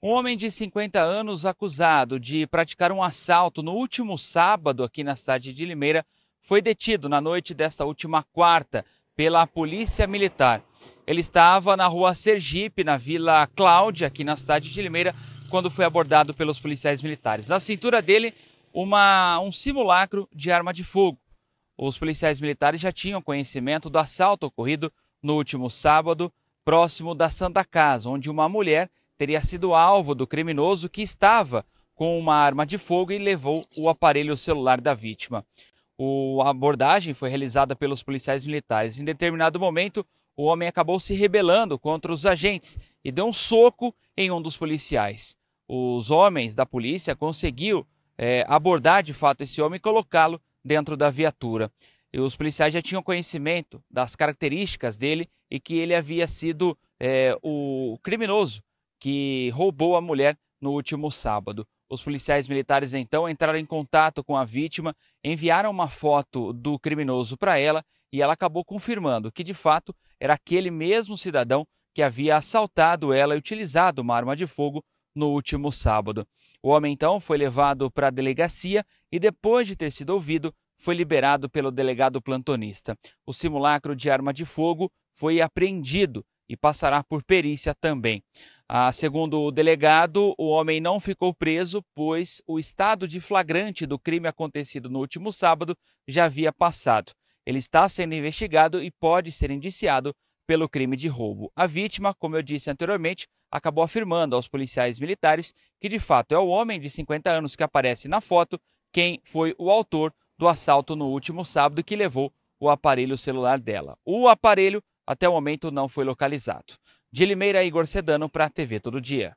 Um homem de 50 anos acusado de praticar um assalto no último sábado aqui na cidade de Limeira foi detido na noite desta última quarta pela Polícia Militar. Ele estava na rua Sergipe, na Vila Cláudia, aqui na cidade de Limeira, quando foi abordado pelos policiais militares. Na cintura dele, uma, um simulacro de arma de fogo. Os policiais militares já tinham conhecimento do assalto ocorrido no último sábado, próximo da Santa Casa, onde uma mulher teria sido alvo do criminoso que estava com uma arma de fogo e levou o aparelho celular da vítima. O, a abordagem foi realizada pelos policiais militares. Em determinado momento, o homem acabou se rebelando contra os agentes e deu um soco em um dos policiais. Os homens da polícia conseguiram é, abordar de fato esse homem e colocá-lo dentro da viatura. E os policiais já tinham conhecimento das características dele e que ele havia sido é, o criminoso que roubou a mulher no último sábado. Os policiais militares então entraram em contato com a vítima, enviaram uma foto do criminoso para ela e ela acabou confirmando que de fato era aquele mesmo cidadão que havia assaltado ela e utilizado uma arma de fogo no último sábado. O homem então foi levado para a delegacia e depois de ter sido ouvido, foi liberado pelo delegado plantonista. O simulacro de arma de fogo foi apreendido e passará por perícia também. Ah, segundo o delegado, o homem não ficou preso, pois o estado de flagrante do crime acontecido no último sábado já havia passado. Ele está sendo investigado e pode ser indiciado pelo crime de roubo. A vítima, como eu disse anteriormente, acabou afirmando aos policiais militares que de fato é o homem de 50 anos que aparece na foto quem foi o autor do assalto no último sábado que levou o aparelho celular dela. O aparelho até o momento não foi localizado. De Limeira, Igor Sedano para a TV Todo Dia.